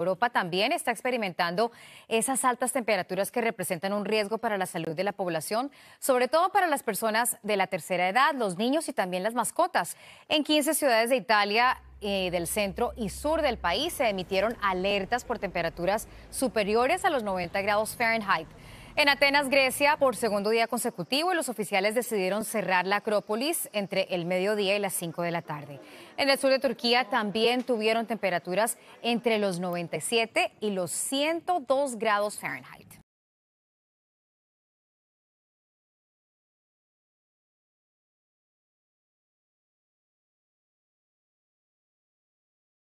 Europa también está experimentando esas altas temperaturas que representan un riesgo para la salud de la población, sobre todo para las personas de la tercera edad, los niños y también las mascotas. En 15 ciudades de Italia eh, del centro y sur del país se emitieron alertas por temperaturas superiores a los 90 grados Fahrenheit. En Atenas, Grecia, por segundo día consecutivo, los oficiales decidieron cerrar la Acrópolis entre el mediodía y las 5 de la tarde. En el sur de Turquía también tuvieron temperaturas entre los 97 y los 102 grados Fahrenheit.